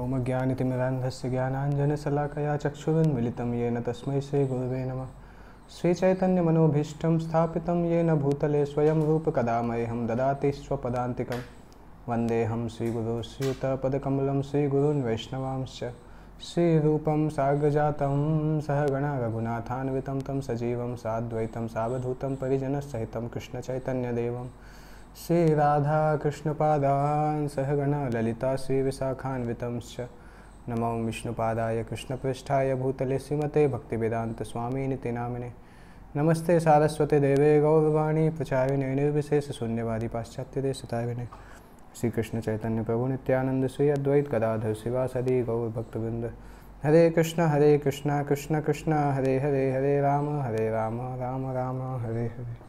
ओम ज्ञानी ज्ञानांजन ओमज्ञानितिमिरान्धस्य ज्ञानाञ्जनशलाकया चक्षुरुन्मिलितं येन तस्मै श्रीगुरुवे नमः श्रीचैतन्यमनोभीष्टं स्थात येन भूतले स्वयं रूपकदामयहं ददाति वंदेहम वन्देऽहं श्रीगुरु श्रीयुतपदकमलं श्रीगुरून् वैष्णवांश्च श्रीरूपं साग्रजातं सहगणा रघुनाथान्वितं तं सजीवं साद्वैतं सावधूतं परिजनसहितं कृष्णचैतन्यदेवं श्री राधा ललिता श्री श्रीविशाखान्वितंश्च नमो विष्णुपादाय कृष्णपृष्ठाय भूतले श्रीमते स्वामी नीति नामिने नमस्ते सारस्वती देवे गौरवाणी प्रचारिणे निर्विशेष शून्यवादी पाश्चात्य देशतारिणे श्री कृष्ण चैतन्य प्रभु नित्यानंद श्री अद्वैत गदाधर शिवा सदी गौर भक्तवृंद हरे कृष्ण हरे कृष्ण कृष्ण कृष्ण हरे हरे हरे राम हरे राम राम राम हरे हरे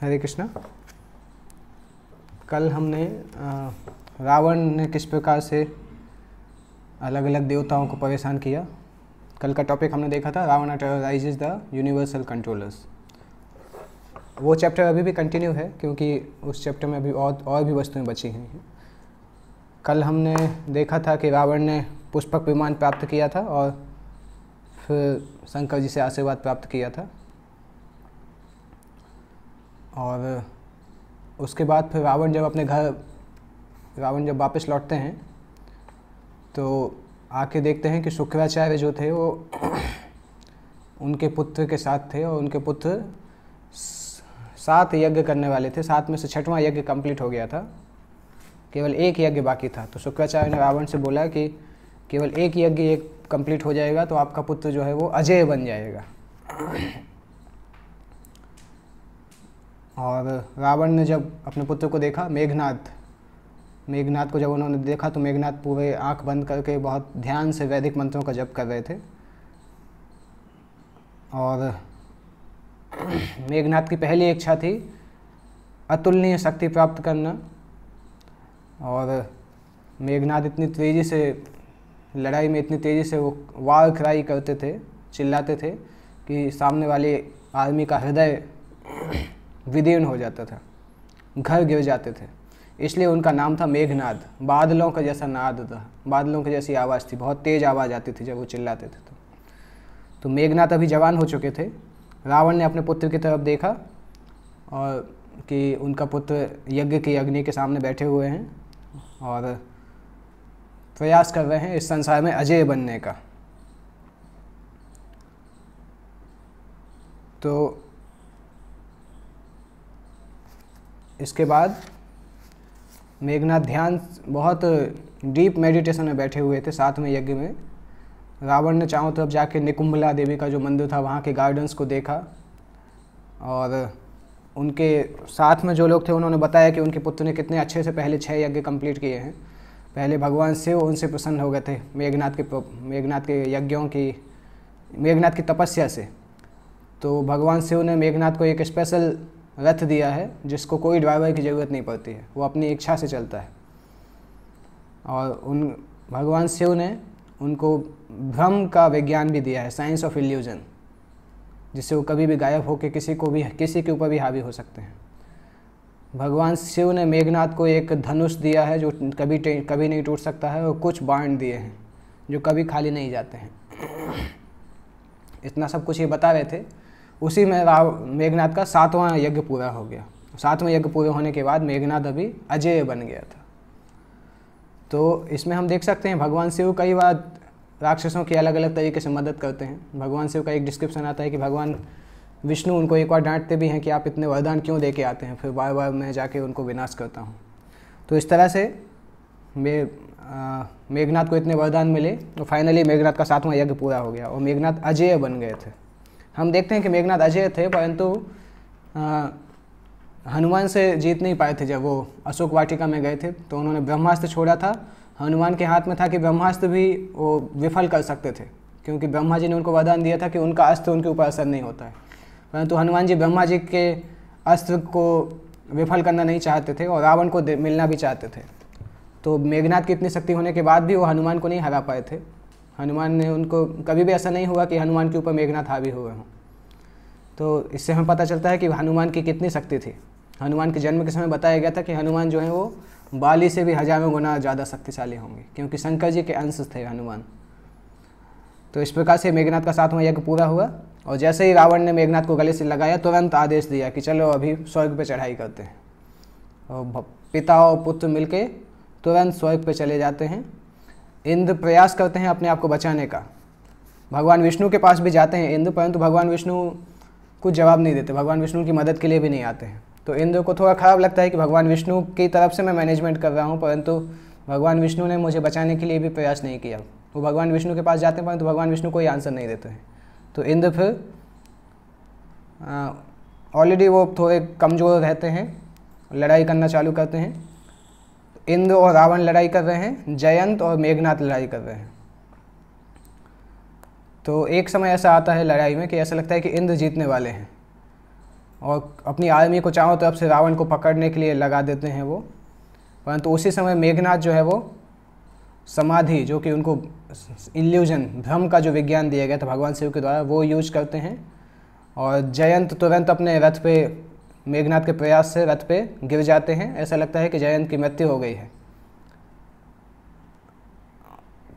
हरे कृष्णा कल हमने रावण ने किस प्रकार से अलग अलग देवताओं को परेशान किया कल का टॉपिक हमने देखा था रावण अटराइज द यूनिवर्सल कंट्रोलर्स वो चैप्टर अभी भी कंटिन्यू है क्योंकि उस चैप्टर में अभी और और भी वस्तुएं बची हैं कल हमने देखा था कि रावण ने पुष्पक विमान प्राप्त किया था और फिर शंकर जी से आशीर्वाद प्राप्त किया था और उसके बाद फिर रावण जब अपने घर रावण जब वापस लौटते हैं तो आके देखते हैं कि शुक्राचार्य जो थे वो उनके पुत्र के साथ थे और उनके पुत्र सात यज्ञ करने वाले थे सात में से छठवां यज्ञ कंप्लीट हो गया था केवल एक यज्ञ बाकी था तो शुक्राचार्य ने रावण से बोला कि केवल एक यज्ञ एक कंप्लीट हो जाएगा तो आपका पुत्र जो है वो अजय बन जाएगा और रावण ने जब अपने पुत्र को देखा मेघनाथ मेघनाथ को जब उन्होंने देखा तो मेघनाथ पूरे आंख बंद करके बहुत ध्यान से वैदिक मंत्रों का जप कर रहे थे और मेघनाथ की पहली इच्छा थी अतुलनीय शक्ति प्राप्त करना और मेघनाथ इतनी तेज़ी से लड़ाई में इतनी तेज़ी से वो वार खराई करते थे चिल्लाते थे कि सामने वाले आर्मी का हृदय विदीर्ण हो जाता था घर गिर जाते थे इसलिए उनका नाम था मेघनाद बादलों का जैसा नाद था बादलों की जैसी आवाज़ थी बहुत तेज़ आवाज़ आती थी जब वो चिल्लाते थे तो, तो मेघनाथ अभी जवान हो चुके थे रावण ने अपने पुत्र की तरफ देखा और कि उनका पुत्र यज्ञ की अग्नि के सामने बैठे हुए हैं और प्रयास कर रहे हैं इस संसार में अजय बनने का तो इसके बाद मेघनाथ ध्यान बहुत डीप मेडिटेशन में बैठे हुए थे साथ में यज्ञ में रावण ने चाहो तो अब जाके निकुम्भला देवी का जो मंदिर था वहाँ के गार्डन्स को देखा और उनके साथ में जो लोग थे उन्होंने बताया कि उनके पुत्र ने कितने अच्छे से पहले छः यज्ञ कंप्लीट किए हैं पहले भगवान शिव उनसे प्रसन्न हो गए थे मेघनाथ के मेघनाथ के यज्ञों की मेघनाथ की तपस्या से तो भगवान शिव ने मेघनाथ को एक स्पेशल रथ दिया है जिसको कोई ड्राइवर की ज़रूरत नहीं पड़ती है वो अपनी इच्छा से चलता है और उन भगवान शिव ने उनको भ्रम का विज्ञान भी दिया है साइंस ऑफ इल्यूजन जिससे वो कभी भी गायब होकर किसी को भी किसी के ऊपर भी हावी हो सकते हैं भगवान शिव ने मेघनाथ को एक धनुष दिया है जो कभी कभी नहीं टूट सकता है और कुछ बाण दिए हैं जो कभी खाली नहीं जाते हैं इतना सब कुछ ये बता रहे थे उसी में राव मेघनाथ का सातवां यज्ञ पूरा हो गया सातवां यज्ञ पूरे होने के बाद मेघनाथ अभी अजय बन गया था तो इसमें हम देख सकते हैं भगवान शिव कई बार राक्षसों की अलग अलग तरीके से मदद करते हैं भगवान शिव का एक डिस्क्रिप्शन आता है कि भगवान विष्णु उनको एक बार डांटते भी हैं कि आप इतने वरदान क्यों दे के आते हैं फिर बार बार मैं जाके उनको विनाश करता हूँ तो इस तरह से मे मेघनाथ को इतने वरदान मिले तो फाइनली मेघनाथ का सातवां यज्ञ पूरा हो गया और मेघनाथ अजय बन गए थे हम देखते हैं कि मेघनाथ अजय थे परंतु हनुमान से जीत नहीं पाए थे जब वो अशोक वाटिका में गए थे तो उन्होंने ब्रह्मास्त्र छोड़ा था हनुमान के हाथ में था कि ब्रह्मास्त्र भी वो विफल कर सकते थे क्योंकि ब्रह्मा जी ने उनको वरदान दिया था कि उनका अस्त्र उनके ऊपर असर नहीं होता है परंतु हनुमान जी ब्रह्मा जी के अस्त्र को विफल करना नहीं चाहते थे और रावण को मिलना भी चाहते थे तो मेघनाथ की इतनी शक्ति होने के बाद भी वो हनुमान को नहीं हरा पाए थे हनुमान ने उनको कभी भी ऐसा नहीं हुआ कि हनुमान के ऊपर मेघनाथ हावी हुए हों तो इससे हमें पता चलता है कि हनुमान की कितनी शक्ति थी हनुमान के जन्म के समय बताया गया था कि हनुमान जो है वो बाली से भी हजारों गुना ज़्यादा शक्तिशाली होंगे क्योंकि शंकर जी के अंश थे हनुमान तो इस प्रकार से मेघनाथ का साथ में यज्ञ पूरा हुआ और जैसे ही रावण ने मेघनाथ को गले से लगाया तुरंत आदेश दिया कि चलो अभी स्वर्ग पर चढ़ाई करते हैं और पिता और पुत्र मिलके तुरंत स्वर्ग पर चले जाते हैं इंद्र प्रयास करते हैं अपने आप को बचाने का भगवान विष्णु के पास भी जाते हैं इंद्र परंतु भगवान विष्णु कुछ जवाब नहीं देते भगवान विष्णु की मदद के लिए भी नहीं आते हैं तो इंद्र को थोड़ा ख़राब लगता है कि भगवान विष्णु की तरफ से मैं मैनेजमेंट कर रहा हूँ परंतु भगवान विष्णु ने मुझे बचाने के लिए भी प्रयास नहीं किया वो भगवान विष्णु के पास जाते हैं परंतु भगवान विष्णु कोई आंसर नहीं देते हैं तो इंद्र फिर ऑलरेडी वो थोड़े कमज़ोर रहते हैं लड़ाई करना चालू करते हैं इंद्र और रावण लड़ाई कर रहे हैं जयंत और मेघनाथ लड़ाई कर रहे हैं तो एक समय ऐसा आता है लड़ाई में कि ऐसा लगता है कि इंद्र जीतने वाले हैं और अपनी आर्मी को चाहो तरफ अब से रावण को पकड़ने के लिए लगा देते हैं वो परंतु उसी समय मेघनाथ जो है वो समाधि जो कि उनको इल्यूजन भ्रम का जो विज्ञान दिया गया था भगवान शिव के द्वारा वो यूज करते हैं और जयंत तुरंत अपने रथ पे मेघनाथ के प्रयास से रथ पे गिर जाते हैं ऐसा लगता है कि जयंत की मृत्यु हो गई है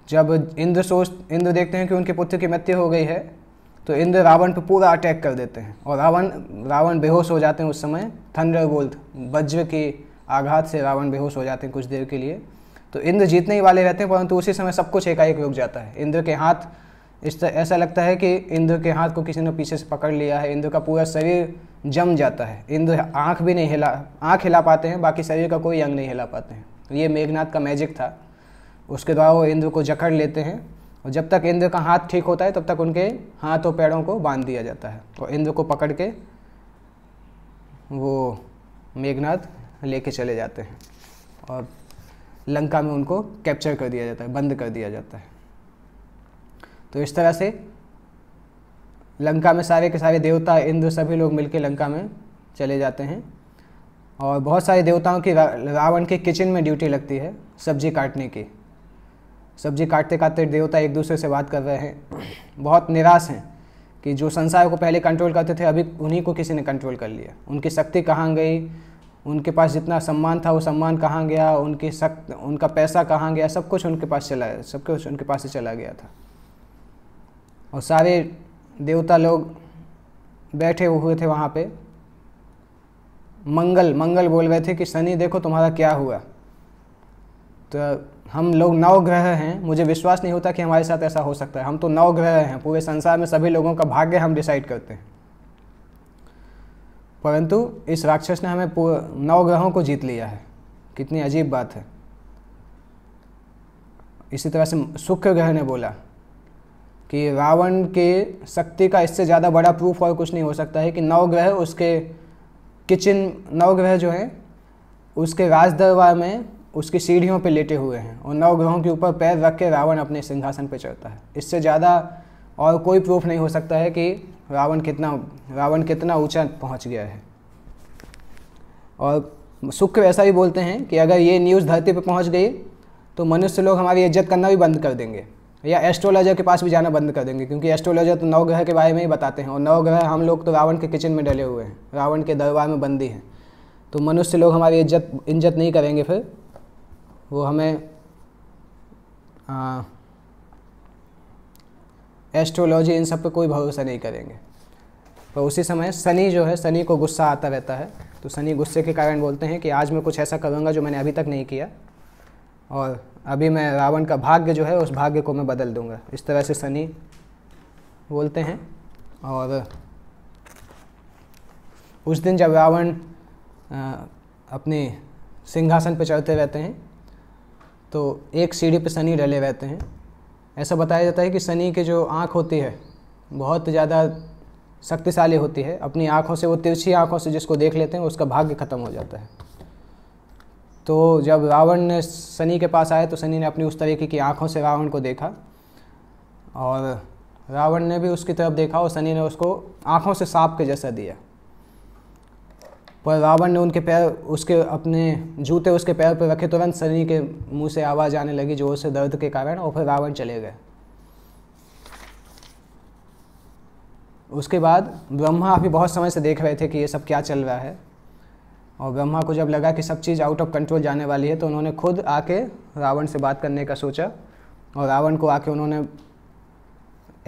जब इंद्र सोच इंद्र देखते हैं कि उनके पुत्र की मृत्यु हो गई है तो इंद्र रावण पर पूरा अटैक कर देते हैं और रावण रावण बेहोश हो जाते हैं उस समय थंडर वज्र के आघात से रावण बेहोश हो जाते हैं कुछ देर के लिए तो इंद्र जीतने ही वाले रहते हैं परंतु उसी समय सब कुछ एकाएक रुक जाता है इंद्र के हाथ इस तरह ऐसा लगता है कि इंद्र के हाथ को किसी ने पीछे से पकड़ लिया है इंद्र का पूरा शरीर जम जाता है इंद्र आँख भी नहीं हिला आँख हिला पाते हैं बाकी शरीर का कोई अंग नहीं हिला पाते हैं तो ये मेघनाथ का मैजिक था उसके द्वारा वो इंद्र को जकड़ लेते हैं और जब तक इंद्र का हाथ ठीक होता है तब तक उनके हाथ और पैरों को बांध दिया जाता है और तो इंद्र को पकड़ के वो मेघनाथ लेके चले जाते हैं और लंका में उनको कैप्चर कर दिया जाता है बंद कर दिया जाता है तो इस तरह से लंका में सारे के सारे देवता इंद्र सभी लोग मिलकर लंका में चले जाते हैं और बहुत सारे देवताओं की रावण के किचन में ड्यूटी लगती है सब्जी काटने की सब्जी काटते काटते देवता एक दूसरे से बात कर रहे हैं बहुत निराश हैं कि जो संसार को पहले कंट्रोल करते थे अभी उन्हीं को किसी ने कंट्रोल कर लिया उनकी शक्ति कहाँ गई उनके पास जितना सम्मान था वो सम्मान कहाँ गया उनकी शक्त उनका पैसा कहाँ गया सब कुछ उनके पास चला सब कुछ उनके पास से चला गया था और सारे देवता लोग बैठे हुए थे वहाँ पे मंगल मंगल बोल रहे थे कि शनि देखो तुम्हारा क्या हुआ तो हम लोग नौ ग्रह हैं मुझे विश्वास नहीं होता कि हमारे साथ ऐसा हो सकता है हम तो नौ ग्रह हैं पूरे संसार में सभी लोगों का भाग्य हम डिसाइड करते हैं परंतु इस राक्षस ने हमें नौ ग्रहों को जीत लिया है कितनी अजीब बात है इसी तरह से शुक्र ग्रह ने बोला कि रावण के शक्ति का इससे ज़्यादा बड़ा प्रूफ और कुछ नहीं हो सकता है कि नवग्रह उसके किचन नवग्रह जो हैं उसके राजदरबार में उसकी सीढ़ियों पर लेटे हुए हैं और नवग्रहों के ऊपर पैर रख के रावण अपने सिंहासन पर चढ़ता है इससे ज़्यादा और कोई प्रूफ नहीं हो सकता है कि रावण कितना रावण कितना ऊंचा पहुंच गया है और सुख ऐसा भी बोलते हैं कि अगर ये न्यूज़ धरती पर पहुंच गई तो मनुष्य लोग हमारी इज्जत करना भी बंद कर देंगे या एस्ट्रोलॉजर के पास भी जाना बंद कर देंगे क्योंकि एस्ट्रोलॉजर तो नौ ग्रह के बारे में ही बताते हैं और नौ ग्रह हम लोग तो रावण के किचन में डले हुए हैं रावण के दरबार में बंदी हैं तो मनुष्य लोग हमारी इज्जत इज्जत नहीं करेंगे फिर वो हमें एस्ट्रोलॉजी इन सब पे कोई भरोसा नहीं करेंगे पर उसी समय शनि जो है शनि को गुस्सा आता रहता है तो शनि गुस्से के कारण बोलते हैं कि आज मैं कुछ ऐसा करूँगा जो मैंने अभी तक नहीं किया और अभी मैं रावण का भाग्य जो है उस भाग्य को मैं बदल दूंगा इस तरह से शनि बोलते हैं और उस दिन जब रावण अपने सिंहासन पर चढ़ते रहते हैं तो एक सीढ़ी पर शनि डले रहते हैं ऐसा बताया जाता है कि शनि के जो आँख होती है बहुत ज़्यादा शक्तिशाली होती है अपनी आँखों से वो तिरछी आँखों से जिसको देख लेते हैं उसका भाग्य खत्म हो जाता है तो जब रावण ने शनि के पास आए तो शनि ने अपनी उस तरीके की आँखों से रावण को देखा और रावण ने भी उसकी तरफ देखा और शनि ने उसको आँखों से सांप के जैसा दिया पर रावण ने उनके पैर उसके अपने जूते उसके पैर पर रखे तुरंत शनि के मुंह से आवाज़ आने लगी जो उसे दर्द के कारण और फिर रावण चले गए उसके बाद ब्रह्मा अभी बहुत समय से देख रहे थे कि ये सब क्या चल रहा है और ब्रह्मा को जब लगा कि सब चीज़ आउट ऑफ कंट्रोल जाने वाली है तो उन्होंने खुद आके रावण से बात करने का सोचा और रावण को आके उन्होंने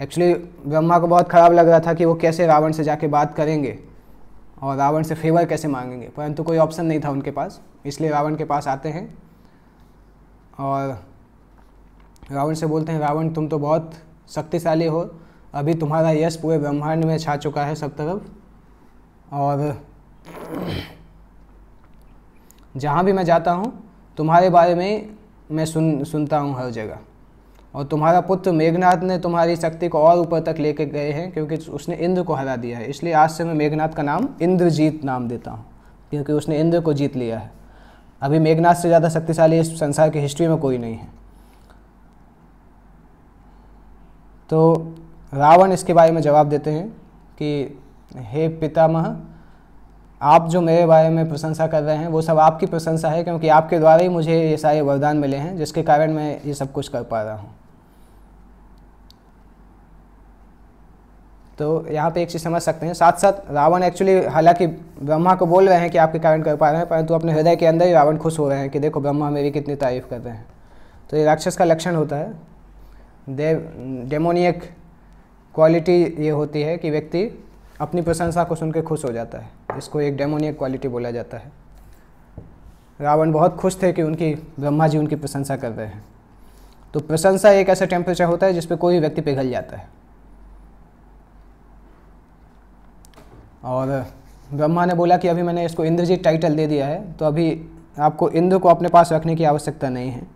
एक्चुअली ब्रह्मा को बहुत ख़राब लग रहा था कि वो कैसे रावण से जाके बात करेंगे और रावण से फेवर कैसे मांगेंगे परंतु कोई ऑप्शन नहीं था उनके पास इसलिए रावण के पास आते हैं और रावण से बोलते हैं रावण तुम तो बहुत शक्तिशाली हो अभी तुम्हारा यश पूरे ब्रह्मांड में छा चुका है सब तरफ और जहाँ भी मैं जाता हूँ तुम्हारे बारे में मैं सुन सुनता हूँ हर जगह और तुम्हारा पुत्र मेघनाथ ने तुम्हारी शक्ति को और ऊपर तक लेके गए हैं क्योंकि उसने इंद्र को हरा दिया है इसलिए आज से मैं मेघनाथ का नाम इंद्रजीत नाम देता हूँ क्योंकि उसने इंद्र को जीत लिया है अभी मेघनाथ से ज़्यादा शक्तिशाली इस संसार की हिस्ट्री में कोई नहीं है तो रावण इसके बारे में जवाब देते हैं कि हे पितामह आप जो मेरे बारे में प्रशंसा कर रहे हैं वो सब आपकी प्रशंसा है क्योंकि आपके द्वारा ही मुझे ये सारे वरदान मिले हैं जिसके कारण मैं ये सब कुछ कर पा रहा हूँ तो यहाँ पे एक चीज़ समझ सकते हैं साथ साथ रावण एक्चुअली हालांकि ब्रह्मा को बोल रहे हैं कि आपके कारण कर पा रहे हैं परंतु अपने हृदय के अंदर ही रावण खुश हो रहे हैं कि देखो ब्रह्मा मेरी कितनी तारीफ कर रहे हैं तो ये राक्षस का लक्षण होता है देव डेमोनियक क्वालिटी ये होती है कि व्यक्ति अपनी प्रशंसा को सुनकर खुश हो जाता है इसको एक डेमोनियक क्वालिटी बोला जाता है रावण बहुत खुश थे कि उनकी ब्रह्मा जी उनकी प्रशंसा कर रहे हैं तो प्रशंसा एक ऐसा टेम्परेचर होता है जिसपे कोई व्यक्ति पिघल जाता है और ब्रह्मा ने बोला कि अभी मैंने इसको इंद्रजीत टाइटल दे दिया है तो अभी आपको इंद्र को अपने पास रखने की आवश्यकता नहीं है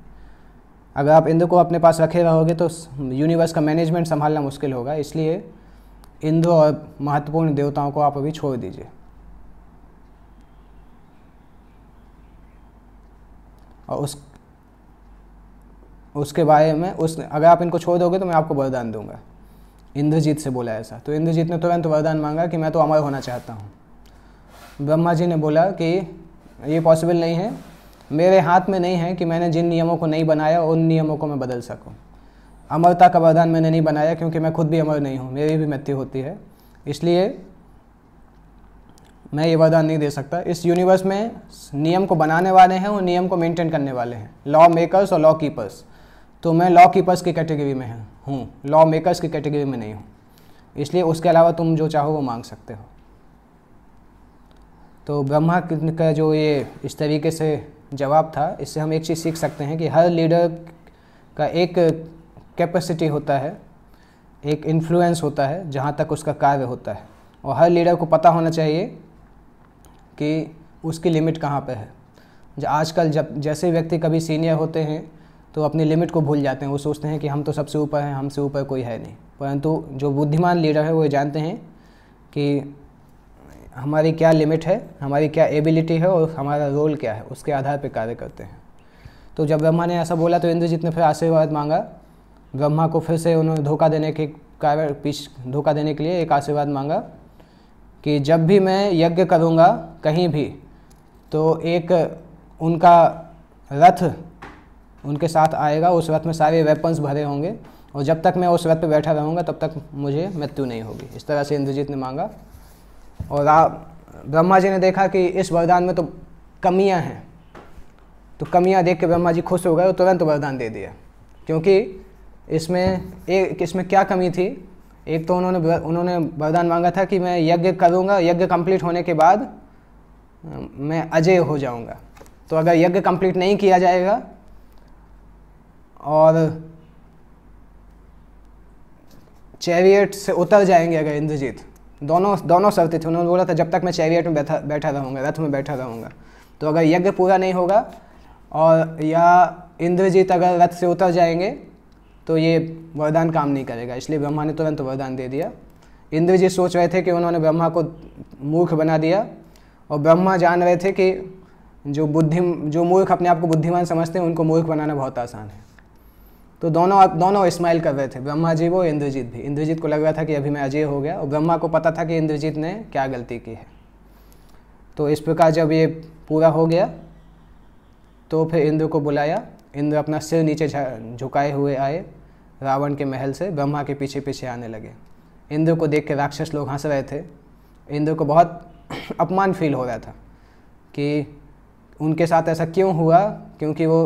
अगर आप इंद्र को अपने पास रखे रहोगे तो यूनिवर्स का मैनेजमेंट संभालना मुश्किल होगा इसलिए इन दो महत्वपूर्ण देवताओं को आप अभी छोड़ दीजिए और उस उसके बारे में उस अगर आप इनको छोड़ दोगे तो मैं आपको वरदान दूंगा इंद्रजीत से बोला ऐसा तो इंद्रजीत ने तुरंत वरदान मांगा कि मैं तो अमर होना चाहता हूँ ब्रह्मा जी ने बोला कि ये पॉसिबल नहीं है मेरे हाथ में नहीं है कि मैंने जिन नियमों को नहीं बनाया उन नियमों को मैं बदल सकूँ अमरता का वरदान मैंने नहीं बनाया क्योंकि मैं खुद भी अमर नहीं हूँ मेरी भी मृत्यु होती है इसलिए मैं ये वरदान नहीं दे सकता इस यूनिवर्स में नियम को बनाने वाले हैं और नियम को मेंटेन करने वाले हैं लॉ मेकर्स और लॉ कीपर्स तो मैं लॉ कीपर्स की कैटेगरी में हूँ लॉ मेकर्स की कैटेगरी में नहीं हूँ इसलिए उसके अलावा तुम जो चाहो वो मांग सकते हो तो ब्रह्मा का जो ये इस तरीके से जवाब था इससे हम एक चीज़ सीख सकते हैं कि हर लीडर का एक कैपेसिटी होता है एक इन्फ्लुएंस होता है जहाँ तक उसका कार्य होता है और हर लीडर को पता होना चाहिए कि उसकी लिमिट कहाँ पे है आजकल जब जैसे व्यक्ति कभी सीनियर होते हैं तो अपनी लिमिट को भूल जाते हैं वो सोचते हैं कि हम तो सबसे ऊपर हैं हमसे ऊपर कोई है नहीं परंतु जो बुद्धिमान लीडर है वो जानते हैं कि हमारी क्या लिमिट है हमारी क्या एबिलिटी है और हमारा रोल क्या है उसके आधार पर कार्य करते हैं तो जब ब्रह्मा ने ऐसा बोला तो इंद्रजीत ने फिर आशीर्वाद मांगा ब्रह्मा को फिर से उन्होंने धोखा देने के कारण पीछ धोखा देने के लिए एक आशीर्वाद मांगा कि जब भी मैं यज्ञ करूँगा कहीं भी तो एक उनका रथ उनके साथ आएगा उस रथ में सारे वेपन्स भरे होंगे और जब तक मैं उस रथ पर बैठा रहूँगा तब तक मुझे मृत्यु नहीं होगी इस तरह से इंद्रजीत ने मांगा और ब्रह्मा जी ने देखा कि इस वरदान में तो कमियाँ हैं तो कमियाँ देख के ब्रह्मा जी खुश हो गए और तुरंत वरदान दे दिया क्योंकि इसमें एक इसमें क्या कमी थी एक तो उन्होंने उन्होंने वरदान मांगा था कि मैं यज्ञ करूँगा यज्ञ कंप्लीट होने के बाद मैं अजय हो जाऊँगा तो अगर यज्ञ कंप्लीट नहीं किया जाएगा और चैरियट से उतर जाएंगे अगर इंद्रजीत दोनों दोनों शर्तें थे उन्होंने बोला था जब तक मैं चैरियट में बैठा बैठा रहूँगा रथ में बैठा रहूँगा तो अगर यज्ञ पूरा नहीं होगा और या इंद्रजीत अगर रथ से उतर जाएंगे तो ये वरदान काम नहीं करेगा इसलिए ब्रह्मा ने तुरंत वरदान दे दिया इंद्र जी सोच रहे थे कि उन्होंने ब्रह्मा को मूर्ख बना दिया और ब्रह्मा जान रहे थे कि जो बुद्धि जो मूर्ख अपने आप को बुद्धिमान समझते हैं उनको मूर्ख बनाना बहुत आसान है तो दोनों दोनों स्माइल कर रहे थे ब्रह्मा जी वो इंद्रजीत भी इंद्रजीत को लग रहा था कि अभी मैं अजय हो गया और ब्रह्मा को पता था कि इंद्रजीत ने क्या गलती की है तो इस प्रकार जब ये पूरा हो गया तो फिर इंद्र को बुलाया इंद्र अपना सिर नीचे झुकाए हुए आए रावण के महल से ब्रह्मा के पीछे पीछे आने लगे इंद्र को देख के राक्षस लोग हंस रहे थे इंद्र को बहुत अपमान फील हो रहा था कि उनके साथ ऐसा क्यों हुआ क्योंकि वो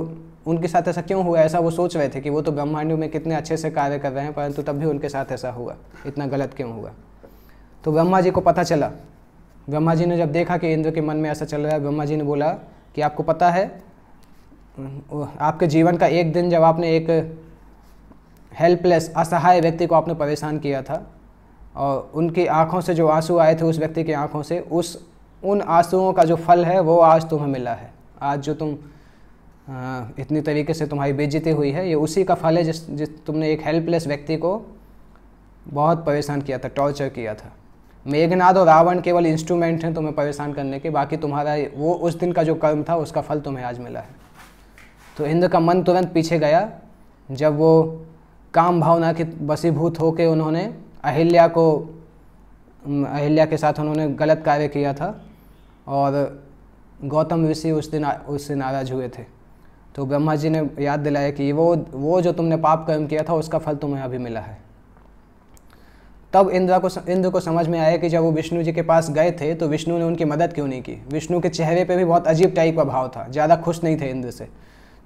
उनके साथ ऐसा क्यों हुआ ऐसा वो सोच रहे थे कि वो तो ब्रह्मांड में कितने अच्छे से कार्य कर रहे हैं परंतु तब भी उनके साथ ऐसा हुआ इतना गलत क्यों हुआ तो ब्रह्मा जी को पता चला ब्रह्मा जी ने जब देखा कि इंद्र के मन में ऐसा चल रहा है ब्रह्मा जी ने बोला कि आपको पता है आपके जीवन का एक दिन जब आपने एक हेल्पलेस असहाय व्यक्ति को आपने परेशान किया था और उनकी आँखों से जो आंसू आए थे उस व्यक्ति की आँखों से उस उन आंसुओं का जो फल है वो आज तुम्हें मिला है आज जो तुम इतनी तरीके से तुम्हारी बेजती हुई है ये उसी का फल है जिस जिस तुमने एक हेल्पलेस व्यक्ति को बहुत परेशान किया था टॉर्चर किया था मेघनाद और रावण केवल इंस्ट्रूमेंट हैं तुम्हें परेशान करने के बाकी तुम्हारा वो उस दिन का जो कर्म था उसका फल तुम्हें आज मिला है तो इंद्र का मन तुरंत पीछे गया जब वो काम भावना के बसीभूत होकर उन्होंने अहिल्या को अहिल्या के साथ उन्होंने गलत कार्य किया था और गौतम ऋषि उस दिन उससे नाराज हुए थे तो ब्रह्मा जी ने याद दिलाया कि वो वो जो तुमने पाप कर्म किया था उसका फल तुम्हें अभी मिला है तब इंद्र को इंद्र को समझ में आया कि जब वो विष्णु जी के पास गए थे तो विष्णु ने उनकी मदद क्यों नहीं की विष्णु के चेहरे पे भी बहुत अजीब टाइप का भाव था ज़्यादा खुश नहीं थे इंद्र से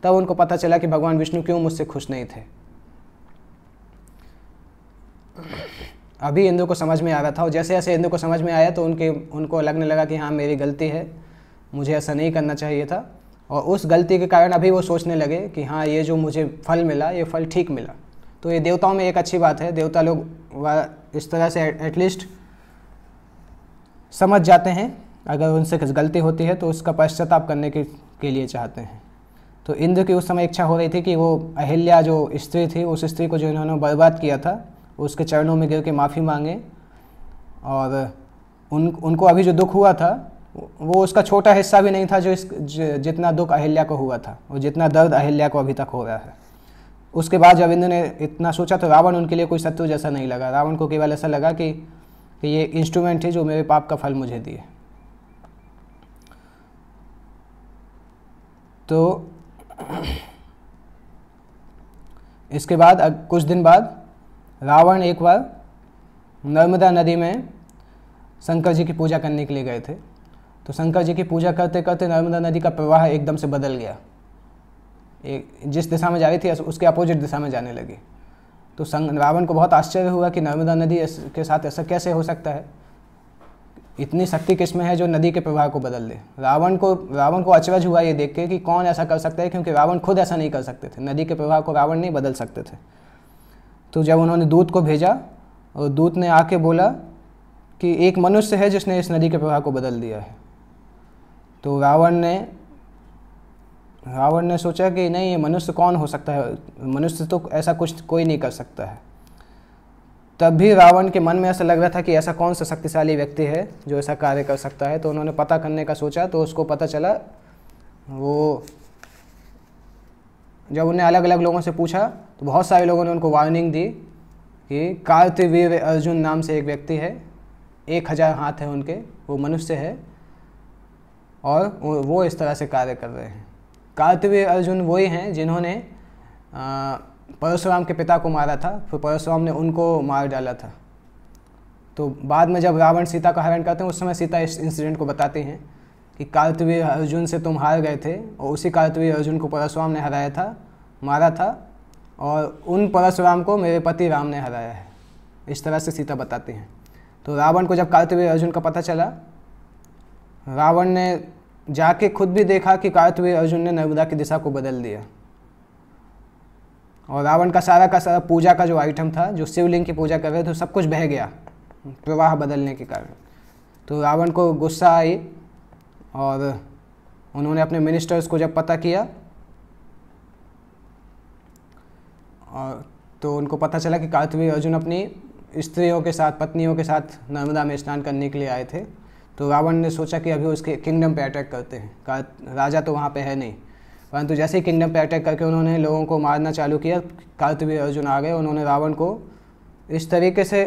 तब उनको पता चला कि भगवान विष्णु क्यों मुझसे खुश नहीं थे अभी इंदु को समझ में आ रहा था और जैसे जैसे इंदु को समझ में आया तो उनके उनको लगने लगा कि हाँ मेरी गलती है मुझे ऐसा नहीं करना चाहिए था और उस गलती के कारण अभी वो सोचने लगे कि हाँ ये जो मुझे फल मिला ये फल ठीक मिला तो ये देवताओं में एक अच्छी बात है देवता लोग इस तरह से एटलीस्ट समझ जाते हैं अगर उनसे कुछ गलती होती है तो उसका पश्चाताप करने के, के लिए चाहते हैं तो इंद्र की उस समय इच्छा हो रही थी कि वो अहिल्या जो स्त्री थी उस स्त्री को जो इन्होंने बर्बाद किया था उसके चरणों में गिर के माफ़ी मांगे और उन उनको अभी जो दुख हुआ था वो उसका छोटा हिस्सा भी नहीं था जो इस ज, जितना दुख अहिल्या को हुआ था और जितना दर्द अहिल्या को अभी तक हो रहा है उसके बाद जब इंद्र ने इतना सोचा तो रावण उनके लिए कोई शत्रु जैसा नहीं लगा रावण को केवल ऐसा लगा कि, कि ये इंस्ट्रूमेंट है जो मेरे पाप का फल मुझे दिए तो इसके बाद कुछ दिन बाद रावण एक बार नर्मदा नदी में शंकर जी की पूजा करने के लिए गए थे तो शंकर जी की पूजा करते करते नर्मदा नदी का प्रवाह एकदम से बदल गया एक जिस दिशा में जा रही थी उसके अपोजिट दिशा में जाने लगी तो रावण को बहुत आश्चर्य हुआ कि नर्मदा नदी के साथ ऐसा कैसे हो सकता है इतनी शक्ति किस्में है जो नदी के प्रवाह को बदल दे रावण को रावण को अचरज हुआ ये देख के कि कौन ऐसा कर सकता है क्योंकि रावण खुद ऐसा नहीं कर सकते थे नदी के प्रवाह को रावण नहीं बदल सकते थे तो जब उन्होंने दूत को भेजा और दूत ने आके बोला कि एक मनुष्य है जिसने इस नदी के प्रवाह को बदल दिया है तो रावण ने रावण ने सोचा कि नहीं ये मनुष्य कौन हो सकता है मनुष्य तो ऐसा कुछ कोई नहीं कर सकता है तब भी रावण के मन में ऐसा लग रहा था कि ऐसा कौन सा शक्तिशाली व्यक्ति है जो ऐसा कार्य कर सकता है तो उन्होंने पता करने का सोचा तो उसको पता चला वो जब उन्हें अलग अलग लोगों से पूछा तो बहुत सारे लोगों ने उनको वार्निंग दी कि कार्तवीर अर्जुन नाम से एक व्यक्ति है एक हज़ार हाथ हैं उनके वो मनुष्य है और वो इस तरह से कार्य कर रहे हैं कार्तवीर अर्जुन वही हैं जिन्होंने परशुराम के पिता को मारा था फिर परशुराम ने उनको मार डाला था तो बाद में जब रावण सीता का हरण करते हैं उस समय सीता इस इंसिडेंट को बताती हैं कि कार्तवीय अर्जुन से तुम हार गए थे और उसी कार्तवीय अर्जुन को परशुराम ने हराया था मारा था और उन परशुराम को मेरे पति राम ने हराया है इस तरह से सीता बताती हैं तो रावण को जब कार्तवीय अर्जुन का पता चला रावण ने जाके खुद भी देखा कि कार्तवीय अर्जुन ने नर्मदा की दिशा को बदल दिया और रावण का सारा का सारा पूजा का जो आइटम था जो शिवलिंग की पूजा कर रहे थे सब कुछ बह गया प्रवाह बदलने के कारण तो रावण को गुस्सा आई और उन्होंने अपने मिनिस्टर्स को जब पता किया और तो उनको पता चला कि कार्तवीय अर्जुन अपनी स्त्रियों के साथ पत्नियों के साथ नर्मदा में स्नान करने के लिए आए थे तो रावण ने सोचा कि अभी उसके किंगडम पे अटैक करते हैं राजा तो वहाँ पे है नहीं परंतु जैसे ही किंगडम पर अटैक करके उन्होंने लोगों को मारना चालू किया कार्तवीर अर्जुन आ गए उन्होंने रावण को इस तरीके से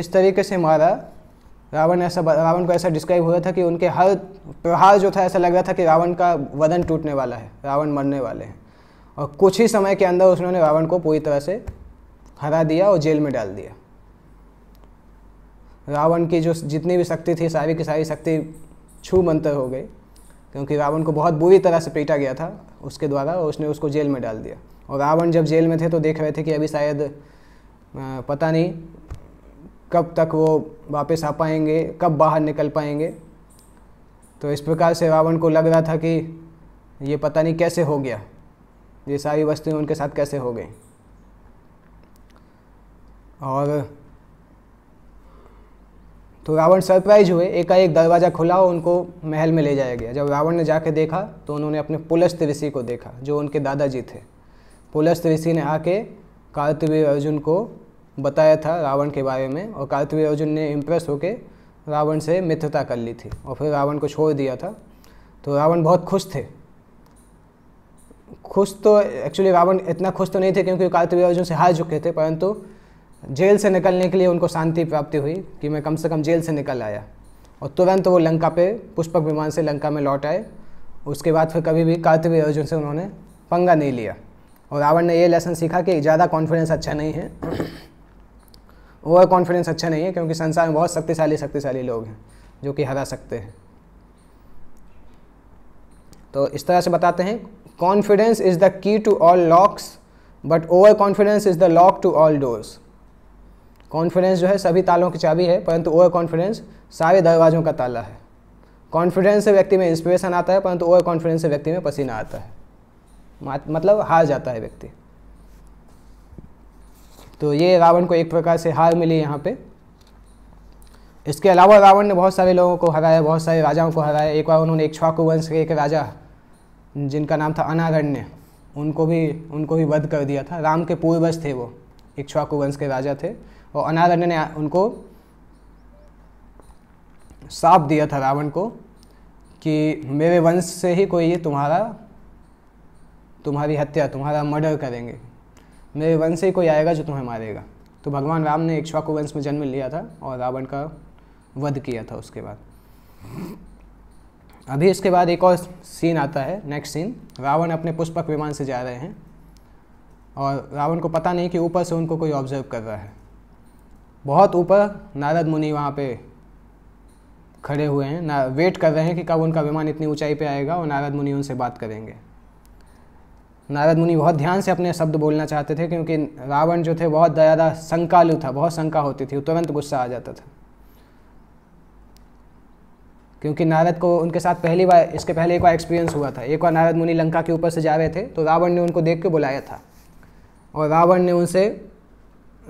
इस तरीके से मारा रावण ऐसा रावण को ऐसा डिस्क्राइब हुआ था कि उनके हर प्रहार जो था ऐसा लग रहा था कि रावण का वदन टूटने वाला है रावण मरने वाले हैं और कुछ ही समय के अंदर उन्होंने रावण को पूरी तरह से हरा दिया और जेल में डाल दिया रावण की जो जितनी भी शक्ति थी सारी की सारी शक्ति छू मंतर हो गई क्योंकि रावण को बहुत बुरी तरह से पीटा गया था उसके द्वारा और उसने उसको जेल में डाल दिया और रावण जब जेल में थे तो देख रहे थे कि अभी शायद पता नहीं कब तक वो वापस आ पाएंगे कब बाहर निकल पाएंगे तो इस प्रकार से रावण को लग रहा था कि ये पता नहीं कैसे हो गया ये सारी वस्तुएं उनके साथ कैसे हो गई और तो रावण सरप्राइज हुए एकाएक दरवाज़ा खुला और उनको महल में ले जाया गया जब रावण ने जाके देखा तो उन्होंने अपने पुलस्त ऋषि को देखा जो उनके दादाजी थे पुलस्त ऋषि ने आके कार्तवीय अर्जुन को बताया था रावण के बारे में और कार्तवीय अर्जुन ने इम्प्रेस होकर रावण से मित्रता कर ली थी और फिर रावण को छोड़ दिया था तो रावण बहुत खुश थे खुश तो एक्चुअली रावण इतना खुश तो नहीं थे क्योंकि कार्तवीय अर्जुन से हार चुके थे परंतु जेल से निकलने के लिए उनको शांति प्राप्ति हुई कि मैं कम से कम जेल से निकल आया और तुरंत वो लंका पे पुष्पक विमान से लंका में लौट आए उसके बाद फिर कभी भी कार्तिवीय अर्जुन से उन्होंने पंगा नहीं लिया और रावण ने ये लेसन सीखा कि ज़्यादा कॉन्फिडेंस अच्छा नहीं है ओवर कॉन्फिडेंस अच्छा नहीं है क्योंकि संसार में बहुत शक्तिशाली शक्तिशाली लोग हैं जो कि हरा सकते हैं तो इस तरह से बताते हैं confidence is the key to all locks but overconfidence is the lock to all doors confidence जो है सभी तालों की चाबी है परंतु ओवर कॉन्फिडेंस सारे दरवाज़ों का ताला है कॉन्फिडेंस से व्यक्ति में इंस्पिरेशन आता है परंतु ओवर कॉन्फिडेंस से व्यक्ति में पसीना आता है मतलब हार जाता है व्यक्ति तो ये रावण को एक प्रकार से हार मिली यहाँ पे इसके अलावा रावण ने बहुत सारे लोगों को हराया बहुत सारे राजाओं को हराया एक बार उन्होंने एक छाकु वंश के एक राजा जिनका नाम था अनारण्य उनको भी उनको भी वध कर दिया था राम के पूर्वज थे वो एक छाकु वंश के राजा थे और अनारण्य ने उनको साप दिया था रावण को कि मेरे वंश से ही कोई तुम्हारा तुम्हारी हत्या तुम्हारा मर्डर करेंगे मेरे वंश से ही कोई आएगा जो तुम्हें मारेगा तो भगवान राम ने इक्ष्वाकु वंश में जन्म लिया था और रावण का वध किया था उसके बाद अभी इसके बाद एक और सीन आता है नेक्स्ट सीन रावण अपने पुष्पक विमान से जा रहे हैं और रावण को पता नहीं कि ऊपर से उनको कोई ऑब्जर्व कर रहा है बहुत ऊपर नारद मुनि वहाँ पे खड़े हुए हैं ना वेट कर रहे हैं कि कब उनका विमान इतनी ऊंचाई पे आएगा और नारद मुनि उनसे बात करेंगे नारद मुनि बहुत ध्यान से अपने शब्द बोलना चाहते थे क्योंकि रावण जो थे बहुत ज़्यादा शंकालु था बहुत शंका होती थी तुरंत गुस्सा आ जाता था क्योंकि नारद को उनके साथ पहली बार इसके पहले एक बार एक्सपीरियंस हुआ था एक बार नारद मुनि लंका के ऊपर से जा रहे थे तो रावण ने उनको देख के बुलाया था और रावण ने उनसे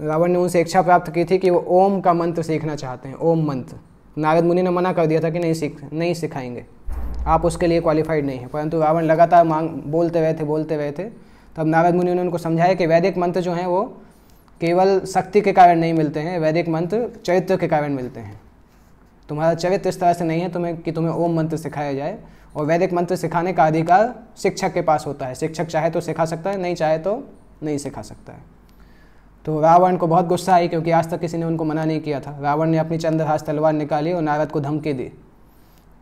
रावण ने उनसे इच्छा प्राप्त की थी कि वो ओम का मंत्र सीखना चाहते हैं ओम मंत्र नारद मुनि ने मना कर दिया था कि नहीं सीख नहीं सिखाएंगे आप उसके लिए क्वालिफाइड नहीं हैं परंतु रावण लगातार मांग बोलते रहे थे बोलते रहे थे तब नारद मुनि ने उनको समझाया कि वैदिक मंत्र जो हैं वो केवल शक्ति के कारण नहीं मिलते हैं वैदिक मंत्र चरित्र के कारण मिलते हैं तुम्हारा चरित्र इस तरह से नहीं है तुम्हें कि तुम्हें ओम मंत्र सिखाया जाए और वैदिक मंत्र सिखाने का अधिकार शिक्षक के पास होता है शिक्षक चाहे तो सिखा सकता है नहीं चाहे तो नहीं सिखा सकता है तो रावण को बहुत गुस्सा आई क्योंकि आज तक किसी ने उनको मना नहीं किया था रावण ने अपनी चंद्रहास तलवार निकाली और नारद को धमकी दी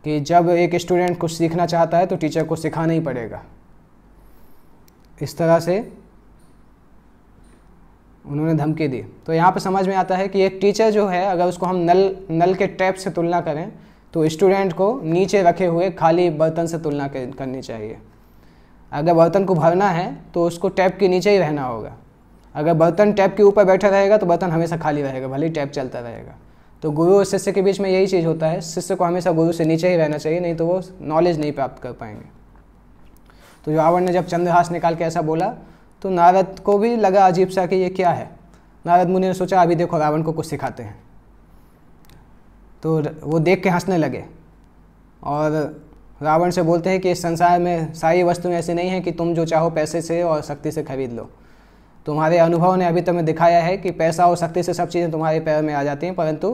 कि जब एक स्टूडेंट कुछ सीखना चाहता है तो टीचर को सिखाना ही पड़ेगा इस तरह से उन्होंने धमकी दी तो यहाँ पर समझ में आता है कि एक टीचर जो है अगर उसको हम नल नल के टैप से तुलना करें तो स्टूडेंट को नीचे रखे हुए खाली बर्तन से तुलना करनी चाहिए अगर बर्तन को भरना है तो उसको टैप के नीचे ही रहना होगा अगर बर्तन टैप के ऊपर बैठा रहेगा तो बर्तन हमेशा खाली रहेगा भले ही टैप चलता रहेगा तो गुरु और शिष्य के बीच में यही चीज़ होता है शिष्य को हमेशा गुरु से नीचे ही रहना चाहिए नहीं तो वो नॉलेज नहीं प्राप्त कर पाएंगे तो जो रावण ने जब चंद्रहास निकाल के ऐसा बोला तो नारद को भी लगा अजीब सा कि ये क्या है नारद मुनि ने सोचा अभी देखो रावण को कुछ सिखाते हैं तो वो देख के हंसने लगे और रावण से बोलते हैं कि इस संसार में सारी वस्तुएं ऐसी नहीं हैं कि तुम जो चाहो पैसे से और शक्ति से खरीद लो तुम्हारे अनुभव ने अभी तुम्हें दिखाया है कि पैसा और शक्ति से सब चीज़ें तुम्हारे पैर में आ जाती हैं परंतु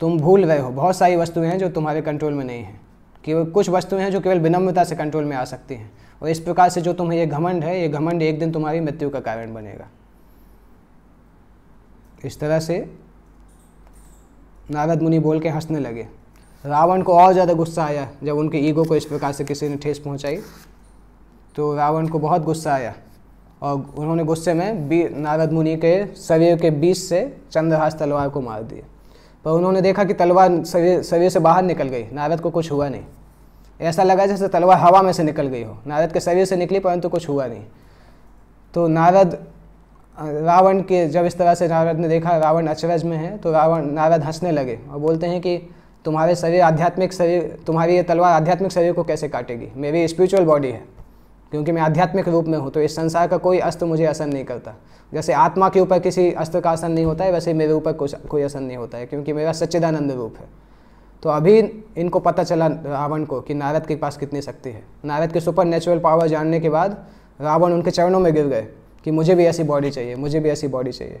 तुम भूल रहे हो बहुत सारी वस्तुएं हैं जो तुम्हारे कंट्रोल में नहीं हैं केवल कुछ वस्तुएं हैं जो केवल विनम्रता से कंट्रोल में आ सकती हैं और इस प्रकार से जो तुम्हें ये घमंड है ये घमंड एक दिन तुम्हारी मृत्यु का कारण बनेगा इस तरह से नारद मुनि बोल के हंसने लगे रावण को और ज़्यादा गुस्सा आया जब उनके ईगो को इस प्रकार से किसी ने ठेस पहुंचाई तो रावण को बहुत गुस्सा आया और उन्होंने गुस्से में नारद मुनि के शरीर के बीच से चंद्रहास तलवार को मार दिया पर उन्होंने देखा कि तलवार शरीर शरीर से बाहर निकल गई नारद को कुछ हुआ नहीं ऐसा लगा जैसे तलवार हवा में से निकल गई हो नारद के शरीर से निकली परंतु कुछ हुआ नहीं तो नारद रावण के जब इस तरह से नारद ने देखा रावण अचरज में है तो रावण नारद हंसने लगे और बोलते हैं कि तुम्हारे शरीर आध्यात्मिक शरीर तुम्हारी ये तलवार आध्यात्मिक शरीर को कैसे काटेगी मेरी स्पिरिचुअल बॉडी है क्योंकि मैं आध्यात्मिक रूप में हूँ तो इस संसार का कोई अस्त्र मुझे असर नहीं करता जैसे आत्मा के ऊपर किसी अस्त्र का असर नहीं होता है वैसे मेरे ऊपर कुछ कोई असर नहीं होता है क्योंकि मेरा सच्चिदानंद रूप है तो अभी इनको पता चला रावण को कि नारद के पास कितनी शक्ति है नारद के सुपर नेचुरल पावर जानने के बाद रावण उनके चरणों में गिर गए कि मुझे भी ऐसी बॉडी चाहिए मुझे भी ऐसी बॉडी चाहिए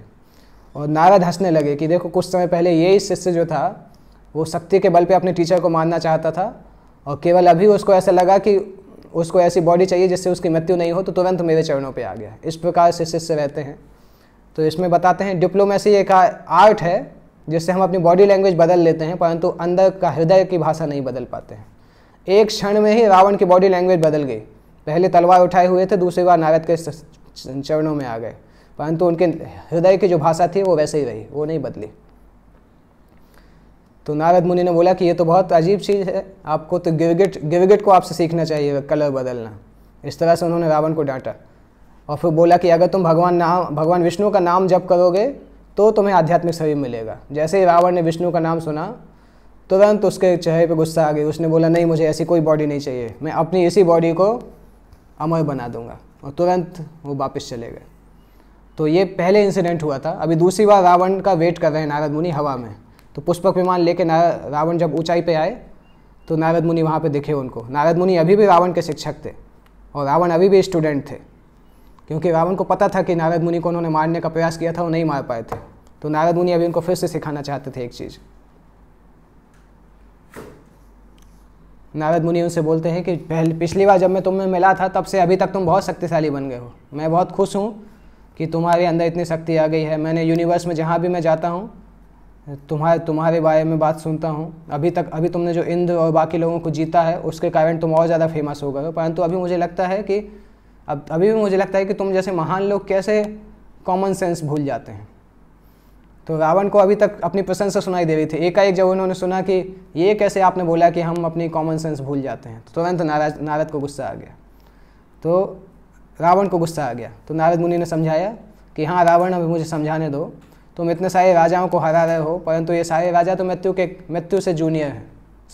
और नारद हंसने लगे कि देखो कुछ समय पहले यही शिष्य जो था वो शक्ति के बल पे अपने टीचर को मानना चाहता था और केवल अभी उसको ऐसा लगा कि उसको ऐसी बॉडी चाहिए जिससे उसकी मृत्यु नहीं हो तो तुरंत मेरे चरणों पे आ गया इस प्रकार से शिष्य रहते हैं तो इसमें बताते हैं डिप्लोमेसी एक आर्ट है जिससे हम अपनी बॉडी लैंग्वेज बदल लेते हैं परंतु अंदर का हृदय की भाषा नहीं बदल पाते हैं एक क्षण में ही रावण की बॉडी लैंग्वेज बदल गई पहले तलवार उठाए हुए थे दूसरी बार नारद के चरणों में आ गए परंतु उनके हृदय की जो भाषा थी वो वैसे ही रही वो नहीं बदली तो नारद मुनि ने बोला कि ये तो बहुत अजीब चीज़ है आपको तो गिरगिट गिरगिट को आपसे सीखना चाहिए कलर बदलना इस तरह से उन्होंने रावण को डांटा और फिर बोला कि अगर तुम भगवान नाम भगवान विष्णु का नाम जप करोगे तो तुम्हें आध्यात्मिक शरीर मिलेगा जैसे ही रावण ने विष्णु का नाम सुना तुरंत तो उसके चेहरे पर गुस्सा आ गई उसने बोला नहीं मुझे ऐसी कोई बॉडी नहीं चाहिए मैं अपनी इसी बॉडी को अमर बना दूंगा और तुरंत वो वापस चले गए तो ये पहले इंसिडेंट हुआ था अभी दूसरी बार रावण का वेट कर रहे हैं नारद मुनि हवा में तो पुष्पक विमान लेके रावण जब ऊंचाई पे आए तो नारद मुनि वहाँ पे दिखे उनको नारद मुनि अभी भी रावण के शिक्षक थे और रावण अभी भी स्टूडेंट थे क्योंकि रावण को पता था कि नारद मुनि को उन्होंने मारने का प्रयास किया था वो नहीं मार पाए थे तो नारद मुनि अभी उनको फिर से सिखाना चाहते थे एक चीज़ नारद मुनि उनसे बोलते हैं कि पहले पिछली बार जब मैं तुम्हें मिला था तब से अभी तक तुम बहुत शक्तिशाली बन गए हो मैं बहुत खुश हूँ कि तुम्हारे अंदर इतनी शक्ति आ गई है मैंने यूनिवर्स में जहाँ भी मैं जाता हूँ तुम्हारे तुम्हारे बारे में बात सुनता हूँ अभी तक अभी तुमने जो इंद्र और बाकी लोगों को जीता है उसके कारण तुम और ज़्यादा फेमस हो गए हो परंतु अभी मुझे लगता है कि अब अभी भी मुझे लगता है कि तुम जैसे महान लोग कैसे कॉमन सेंस भूल जाते हैं तो रावण को अभी तक अपनी प्रशंसा सुनाई दे रही थी एकाएक जब उन्होंने सुना कि ये कैसे आपने बोला कि हम अपनी कॉमन सेंस भूल जाते हैं तो तुरंत नारद नारद को गुस्सा आ गया तो रावण को गुस्सा आ गया तो नारद मुनि ने समझाया कि हाँ रावण अभी मुझे समझाने दो तुम इतने सारे राजाओं को हरा रहे हो परंतु ये सारे राजा तो मृत्यु के मृत्यु से जूनियर हैं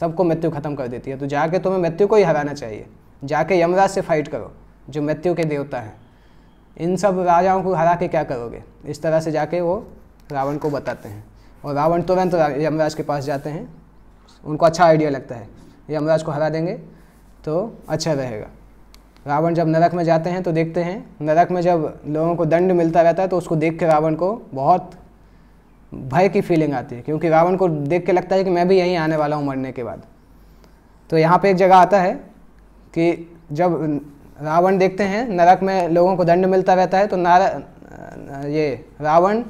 सबको मृत्यु खत्म कर देती है तो जाके तुम्हें मृत्यु को ही हराना चाहिए जाके यमराज से फाइट करो जो मृत्यु के देवता हैं इन सब राजाओं को हरा के क्या करोगे इस तरह से जाके वो रावण को बताते हैं और रावण तुरंत तो यमराज के पास जाते हैं उनको अच्छा आइडिया लगता है यमराज को हरा देंगे तो अच्छा रहेगा रावण जब नरक में जाते हैं तो देखते हैं नरक में जब लोगों को दंड मिलता रहता है तो उसको देख के रावण को बहुत भय की फीलिंग आती है क्योंकि रावण को देख के लगता है कि मैं भी यहीं आने वाला हूँ मरने के बाद तो यहाँ पे एक जगह आता है कि जब रावण देखते हैं नरक में लोगों को दंड मिलता रहता है तो नारा ये रावण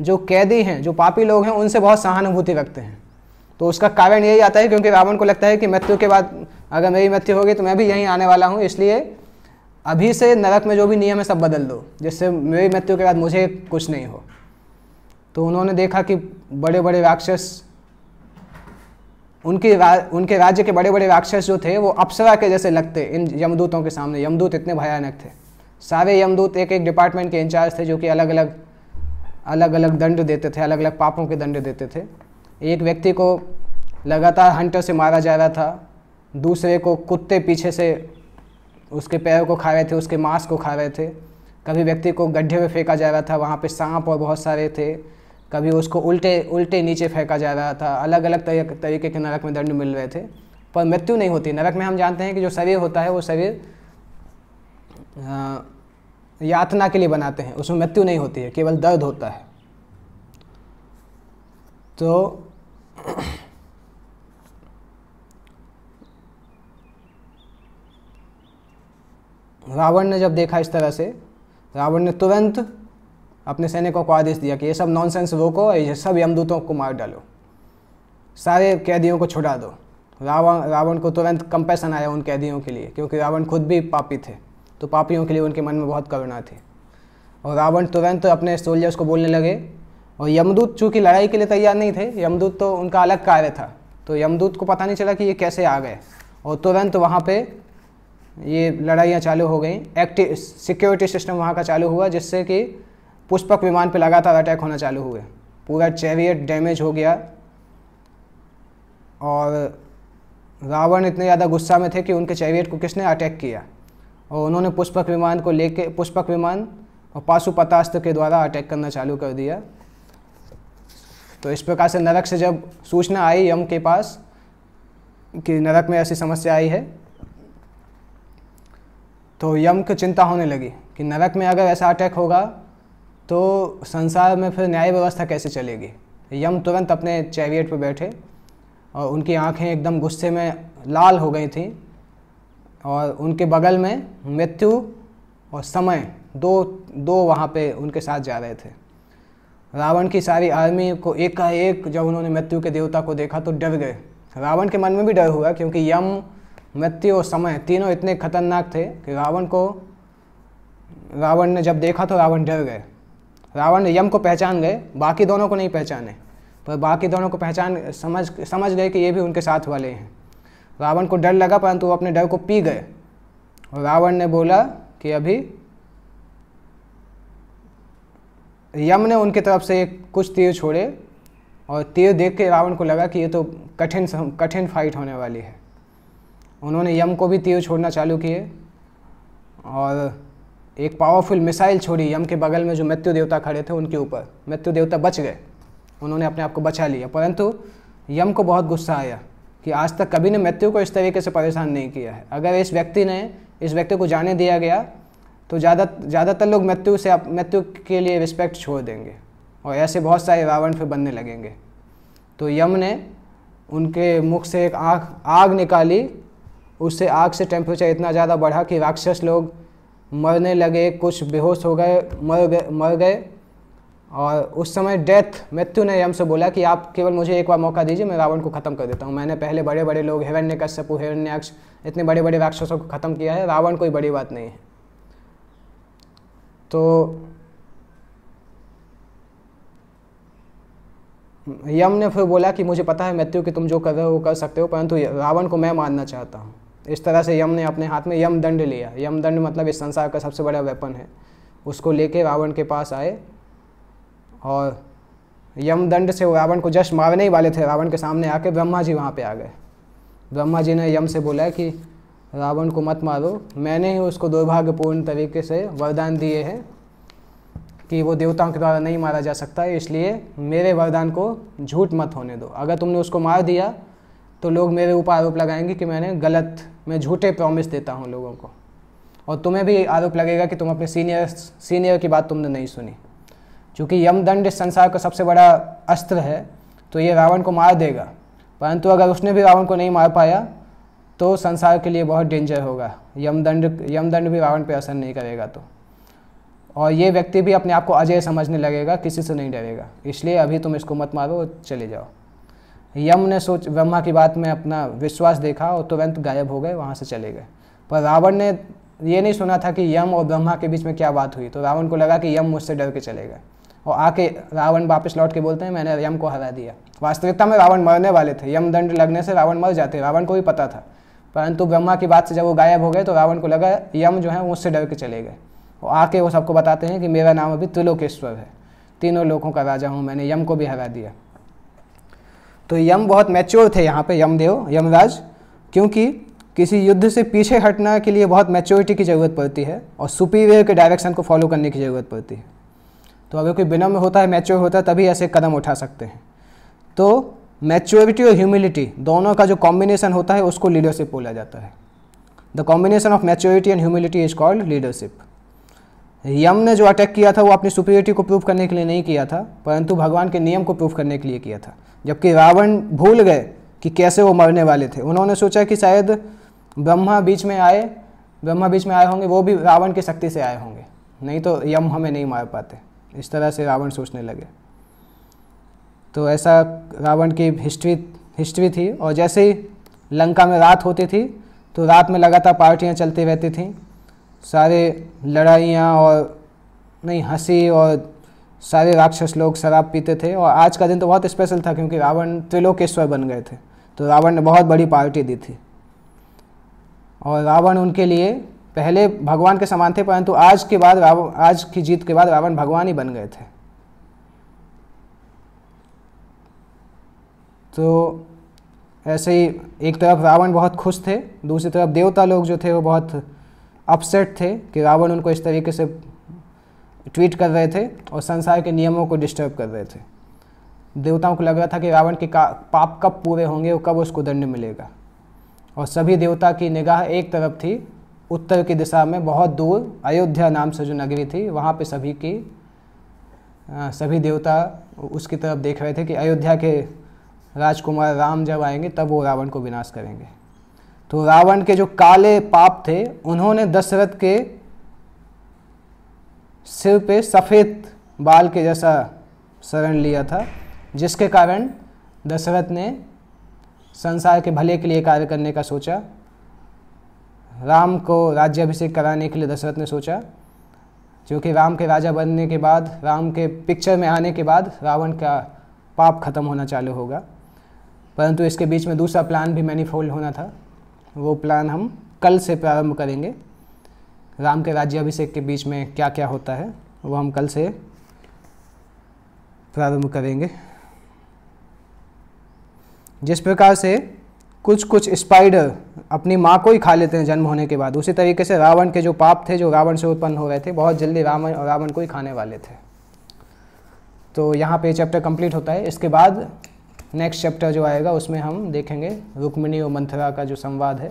जो कैदी हैं जो पापी लोग हैं उनसे बहुत सहानुभूति रखते हैं तो उसका कारण यही आता है क्योंकि रावण को लगता है कि मृत्यु के बाद अगर मेरी मृत्यु होगी तो मैं भी यहीं आने वाला हूँ इसलिए अभी से नरक में जो भी नियम है सब बदल दो जिससे मेरी मृत्यु के बाद मुझे कुछ नहीं हो तो उन्होंने देखा कि बड़े बड़े राक्षस उनके रा, उनके राज्य के बड़े बड़े राक्षस जो थे वो अप्सरा के जैसे लगते इन यमदूतों के सामने यमदूत इतने भयानक थे सारे यमदूत एक एक डिपार्टमेंट के इंचार्ज थे जो कि अलग अलग अलग अलग दंड देते थे अलग अलग पापों के दंड देते थे एक व्यक्ति को लगातार हंटर से मारा जा रहा था दूसरे को कुत्ते पीछे से उसके पैरों को खा रहे थे उसके मांस को खा रहे थे कभी व्यक्ति को गड्ढे में फेंका जा रहा था वहाँ पे सांप और बहुत सारे थे कभी उसको उल्टे उल्टे नीचे फेंका जा रहा था अलग अलग तरीके के नरक में दंड मिल रहे थे पर मृत्यु नहीं होती नरक में हम जानते हैं कि जो शरीर होता है वो शरीर यातना के लिए बनाते हैं उसमें मृत्यु नहीं होती है केवल दर्द होता है तो रावण ने जब देखा इस तरह से रावण ने तुरंत अपने सैनिकों को आदेश दिया कि ये सब नॉनसेंस रोको ये सब यमदूतों को मार डालो सारे कैदियों को छुड़ा दो रावण रावण को तुरंत कंपेसन आया उन कैदियों के लिए क्योंकि रावण खुद भी पापी थे तो पापियों के लिए उनके मन में बहुत करुणा थी और रावण तुरंत अपने सोल्जर्स को बोलने लगे और यमदूत चूँकि लड़ाई के लिए तैयार नहीं थे यमदूत तो उनका अलग कार्य था तो यमदूत को पता नहीं चला कि ये कैसे आ गए और तुरंत वहाँ पे ये लड़ाइयाँ चालू हो गई एक्टिव सिक्योरिटी सिस्टम वहाँ का चालू हुआ जिससे कि पुष्पक विमान पर लगातार अटैक होना चालू हुए पूरा चैरियट डैमेज हो गया और रावण इतने ज़्यादा गुस्सा में थे कि उनके चैरियट को किसने अटैक किया और उन्होंने पुष्पक विमान को लेके पुष्पक विमान और पाशुपतास्त्र के द्वारा अटैक करना चालू कर दिया तो इस प्रकार से नरक से जब सूचना आई यम के पास कि नरक में ऐसी समस्या आई है तो यम को चिंता होने लगी कि नरक में अगर ऐसा अटैक होगा तो संसार में फिर न्याय व्यवस्था कैसे चलेगी यम तुरंत अपने चैवियट पर बैठे और उनकी आंखें एकदम गुस्से में लाल हो गई थी और उनके बगल में मृत्यु और समय दो दो वहाँ पे उनके साथ जा रहे थे रावण की सारी आर्मी को एक का एक जब उन्होंने मृत्यु के देवता को देखा तो डर गए रावण के मन में भी डर हुआ क्योंकि यम मृत्यु और समय तीनों इतने खतरनाक थे कि रावण को रावण ने जब देखा तो रावण डर गए रावण यम को पहचान गए बाकी दोनों को नहीं पहचाने पर बाकी दोनों को पहचान समझ समझ गए कि ये भी उनके साथ वाले हैं रावण को डर लगा परंतु वो अपने डर को पी गए और रावण ने बोला कि अभी यम ने उनके तरफ से कुछ तीर छोड़े और तीर देख के रावण को लगा कि ये तो कठिन कठिन फाइट होने वाली है उन्होंने यम को भी तीर छोड़ना चालू किए और एक पावरफुल मिसाइल छोड़ी यम के बगल में जो मृत्यु देवता खड़े थे उनके ऊपर मृत्यु देवता बच गए उन्होंने अपने आप को बचा लिया परंतु यम को बहुत गुस्सा आया कि आज तक कभी ने मृत्यु को इस तरीके से परेशान नहीं किया है अगर इस व्यक्ति ने इस व्यक्ति को जाने दिया गया तो ज़्यादा ज़्यादातर लोग मृत्यु से मृत्यु के लिए रिस्पेक्ट छोड़ देंगे और ऐसे बहुत सारे रावण फिर बनने लगेंगे तो यम ने उनके मुख से एक आँख आग निकाली उससे आग से टेम्परेचर इतना ज़्यादा बढ़ा कि राक्षस लोग मरने लगे कुछ बेहोश हो गए मर गए मर गए और उस समय डेथ मृत्यु ने हमसे बोला कि आप केवल मुझे एक बार मौका दीजिए मैं रावण को खत्म कर देता हूँ मैंने पहले बड़े बड़े लोग हिरण्य कश्यपु हिरण्यक्ष इतने बड़े बड़े राक्षसों को खत्म किया है रावण कोई बड़ी बात नहीं है तो यम ने फिर बोला कि मुझे पता है मृत्यु कि तुम जो कर रहे हो वो कर सकते हो परंतु रावण को मैं मारना चाहता हूँ इस तरह से यम ने अपने हाथ में यम दंड लिया यम दंड मतलब इस संसार का सबसे बड़ा वेपन है उसको लेके रावण के पास आए और यम दंड से वो रावण को जस्ट मारने ही वाले थे रावण के सामने आके ब्रह्मा जी वहाँ पे आ गए ब्रह्मा जी ने यम से बोला कि रावण को मत मारो मैंने ही उसको दुर्भाग्यपूर्ण तरीके से वरदान दिए हैं कि वो देवताओं के द्वारा नहीं मारा जा सकता है इसलिए मेरे वरदान को झूठ मत होने दो अगर तुमने उसको मार दिया तो लोग मेरे ऊपर आरोप लगाएंगे कि मैंने गलत मैं झूठे प्रॉमिस देता हूँ लोगों को और तुम्हें भी आरोप लगेगा कि तुम अपने सीनियर सीनियर की बात तुमने नहीं सुनी क्योंकि यमदंड इस संसार का सबसे बड़ा अस्त्र है तो ये रावण को मार देगा परंतु अगर उसने भी रावण को नहीं मार पाया तो संसार के लिए बहुत डेंजर होगा यमदंड यमदंड भी रावण पर असर नहीं करेगा तो और ये व्यक्ति भी अपने आप को अजय समझने लगेगा किसी से नहीं डरेगा इसलिए अभी तुम इसको मत मारो और चले जाओ यम ने सोच ब्रह्मा की बात में अपना विश्वास देखा और तुरंत गायब हो गए वहाँ से चले गए पर रावण ने ये नहीं सुना था कि यम और ब्रह्मा के बीच में क्या बात हुई तो रावण को लगा कि यम मुझसे डर के चले गए और आके रावण वापस लौट के बोलते हैं मैंने यम को हरा दिया वास्तविकता में रावण मरने वाले थे यम दंड लगने से रावण मर जाते रावण को भी पता था परंतु ब्रह्मा की बात से जब वो गायब हो गए तो रावण को लगा यम जो है मुझसे डर के चले गए और आके वो सबको बताते हैं कि मेरा नाम अभी त्रिलोकेश्वर है तीनों लोगों का राजा हूँ मैंने यम को भी हरा दिया तो यम बहुत मैच्योर थे यहाँ पे यमदेव यमराज क्योंकि किसी युद्ध से पीछे हटने के लिए बहुत मैच्योरिटी की ज़रूरत पड़ती है और सुपीरियर के डायरेक्शन को फॉलो करने की ज़रूरत पड़ती है तो अगर कोई विनम्र होता है मैच्योर होता है तभी ऐसे कदम उठा सकते हैं तो मैच्योरिटी और ह्यूमिलिटी दोनों का जो कॉम्बिनेशन होता है उसको लीडरशिप बोला जाता है the combination of maturity and humility is called leadership यम ने जो अटैक किया था वो अपनी सुपीरियरिटी को प्रूव करने के लिए नहीं किया था परंतु भगवान के नियम को प्रूव करने के लिए किया था जबकि रावण भूल गए कि कैसे वो मरने वाले थे उन्होंने सोचा कि शायद ब्रह्मा बीच में आए ब्रह्मा बीच में आए होंगे वो भी रावण की शक्ति से आए होंगे नहीं तो यम हमें नहीं मार पाते इस तरह से रावण सोचने लगे तो ऐसा रावण की हिस्ट्री हिस्ट्री थी और जैसे ही लंका में रात होती थी तो रात में लगातार पार्टियाँ चलती रहती थीं सारे लड़ाइयाँ और नहीं हंसी और सारे राक्षस लोग शराब पीते थे और आज का दिन तो बहुत स्पेशल था क्योंकि रावण त्रिलोकेश्वर बन गए थे तो रावण ने बहुत बड़ी पार्टी दी थी और रावण उनके लिए पहले भगवान के समान थे परंतु आज के बाद रावण आज की जीत के बाद रावण भगवान ही बन गए थे तो ऐसे ही एक तरफ रावण बहुत खुश थे दूसरी तरफ देवता लोग जो थे वो बहुत अपसेट थे कि रावण उनको इस तरीके से ट्वीट कर रहे थे और संसार के नियमों को डिस्टर्ब कर रहे थे देवताओं को लग रहा था कि रावण के पाप कब पूरे होंगे और कब उसको दंड मिलेगा और सभी देवता की निगाह एक तरफ थी उत्तर की दिशा में बहुत दूर अयोध्या नाम से जो नगरी थी वहाँ पे सभी की आ, सभी देवता उसकी तरफ देख रहे थे कि अयोध्या के राजकुमार राम जब आएंगे तब वो रावण को विनाश करेंगे तो रावण के जो काले पाप थे उन्होंने दशरथ के सिर पे सफ़ेद बाल के जैसा शरण लिया था जिसके कारण दशरथ ने संसार के भले के लिए कार्य करने का सोचा राम को राज्याभिषेक कराने के लिए दशरथ ने सोचा कि राम के राजा बनने के बाद राम के पिक्चर में आने के बाद रावण का पाप खत्म होना चालू होगा परंतु इसके बीच में दूसरा प्लान भी मैनिफोल्ड होना था वो प्लान हम कल से प्रारंभ करेंगे राम के राज्याभिषेक के बीच में क्या क्या होता है वो हम कल से प्रारंभ करेंगे जिस प्रकार से कुछ कुछ स्पाइडर अपनी माँ को ही खा लेते हैं जन्म होने के बाद उसी तरीके से रावण के जो पाप थे जो रावण से उत्पन्न हो रहे थे बहुत जल्दी राम रावण को ही खाने वाले थे तो यहाँ पे चैप्टर कंप्लीट होता है इसके बाद नेक्स्ट चैप्टर जो आएगा उसमें हम देखेंगे रुक्मिणी और मंथरा का जो संवाद है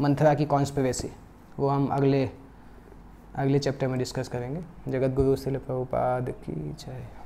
मंथरा की कॉन्स्परेसी वो हम अगले अगले चैप्टर में डिस्कस करेंगे जगत गुरु शिल प्रभुपाद की जय